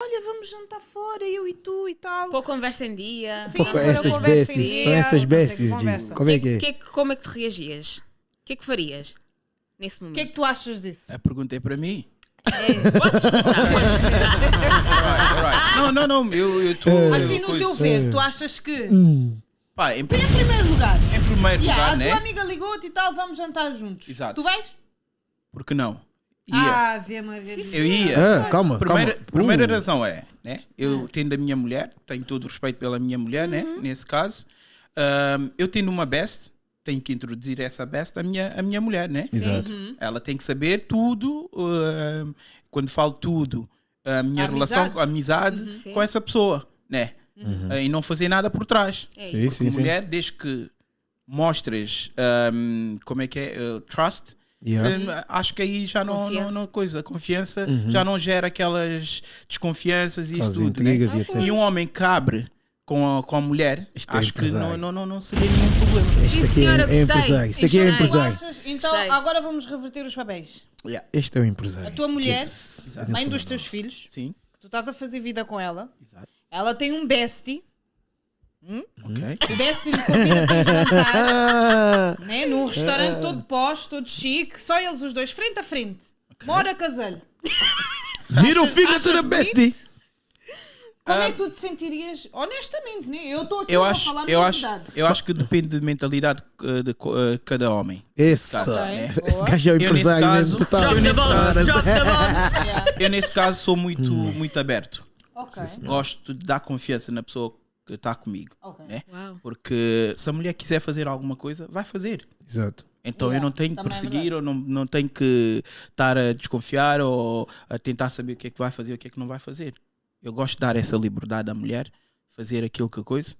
Olha, vamos jantar fora, eu e tu e tal. Pô, conversa em dia. Sim, Pô, essas conversa em dia, São essas besties, conversa. Como é que, é? Que, é que, como é que te reagias? O que é que farias nesse momento? O que é que tu achas disso? A pergunta é para mim. É, podes começar, Não, não, não, eu estou. Ah, assim, no teu ver, tu achas que. Hum. Pá, em, em, primeiro lugar. Em primeiro yeah, lugar, a né? A tua amiga ligou-te e tal, vamos jantar juntos. Exato. Tu vais? Por que não? Ia. Ave Maria. Eu ia. Ah, calma, primeira, calma. Primeira uh. razão é, né? Eu ah. tendo a minha mulher, tenho todo o respeito pela minha mulher, né? Uhum. Nesse caso. Um, eu tendo uma best, tenho que introduzir essa besta à minha, à minha mulher, né? Exato. Uhum. Ela tem que saber tudo. quando falo tudo, a minha a relação, amizade, a amizade uhum. com essa pessoa, né? Uh, e não fazer nada por trás. É sim, sim, mulher, sim. desde que mostres um, como é que é, uh, trust, Yeah. Acho que aí já não, não, não, coisa. A confiança uhum. já não gera aquelas desconfianças e As isso tudo. Né? E, ah, e, um homem cabre com a, com a mulher, é acho é que não, não, não, não seria nenhum problema. Sim, é senhora, é, é empresário. Isto aqui é empresário. então gostei. agora vamos reverter os papéis. Yeah. Este é o empresário. A tua mulher, Jesus. É mãe dos teus filhos, Sim. que tu estás a fazer vida com ela, Exato. ela tem um bestie Hum? Okay. O Bessie lhe convida para jantar né? num restaurante todo pós, todo chique, só eles os dois, frente a frente. Okay. Mora casalho. Middle o fígado the Bestie. Como é ah. que tu te sentirias? Honestamente, né? eu estou aqui eu acho, falar eu acho, eu acho que depende da de mentalidade eh, de eh, cada homem. Esse, caso, né? esse gajo é o empresário mesmo total. Eu nesse, caso, eu nesse caso sou muito, hum. muito aberto. Okay. Gosto de dar confiança na pessoa que está comigo. Okay. Né? Porque se a mulher quiser fazer alguma coisa, vai fazer. Exato. Então yeah, eu não tenho que é perseguir, é ou não, não tenho que estar a desconfiar ou a tentar saber o que é que vai fazer e o que é que não vai fazer. Eu gosto de dar essa liberdade à mulher, fazer aquilo que a coisa,